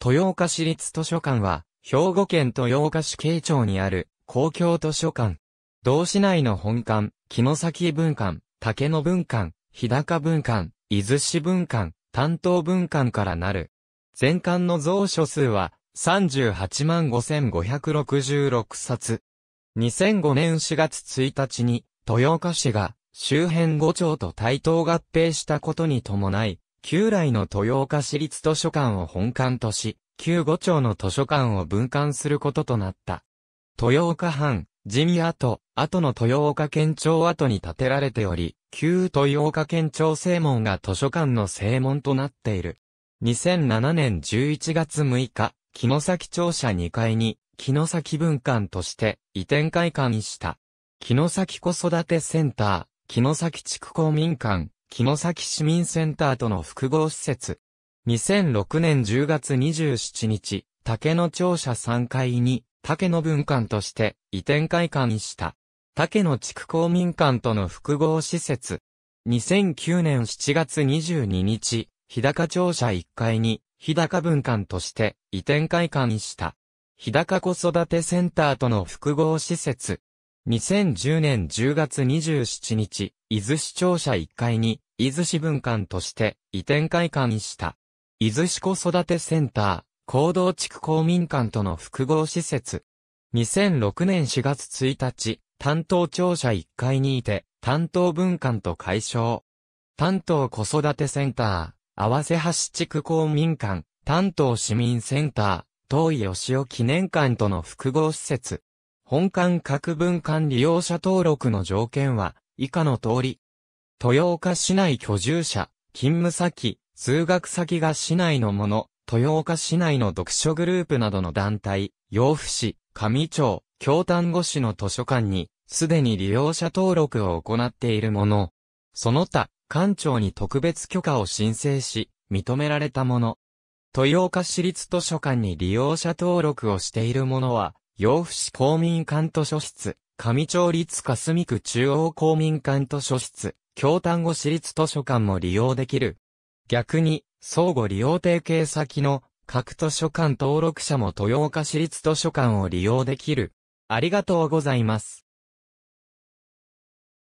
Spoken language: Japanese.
豊岡市立図書館は、兵庫県豊岡市慶町にある公共図書館。同市内の本館、木の崎文館、竹野文館、日高文館、伊豆市文館、担当文館からなる。全館の蔵書数は38万5566冊。2005年4月1日に豊岡市が周辺5町と対等合併したことに伴い、旧来の豊岡市立図書館を本館とし、旧五町の図書館を分館することとなった。豊岡藩、地味跡、跡の豊岡県庁跡に建てられており、旧豊岡県庁正門が図書館の正門となっている。2007年11月6日、木崎庁舎2階に、木崎文館として移転開館した。木崎子育てセンター、木崎地区公民館、木の崎市民センターとの複合施設。2006年10月27日、竹野庁舎3階に竹野文館として移転開館した。竹野地区公民館との複合施設。2009年7月22日、日高庁舎1階に日高文館として移転開館した。日高子育てセンターとの複合施設。2010年10月27日、伊豆市庁舎1階に、伊豆市文館として移転開館した。伊豆市子育てセンター、行動地区公民館との複合施設。2006年4月1日、担当庁舎1階にいて、担当文館と解消。担当子育てセンター、合わせ橋地区公民館、担当市民センター、遠い吉尾記念館との複合施設。本館各分館利用者登録の条件は、以下の通り。豊岡市内居住者、勤務先、通学先が市内のもの、豊岡市内の読書グループなどの団体、洋府市、上町、京丹後市の図書館に、すでに利用者登録を行っているもの。その他、館長に特別許可を申請し、認められたもの。豊岡市立図書館に利用者登録をしているものは、洋府市公民館図書室、上町立霞区中央公民館図書室、京丹後市立図書館も利用できる。逆に、相互利用提携先の各図書館登録者も豊岡市立図書館を利用できる。ありがとうございます。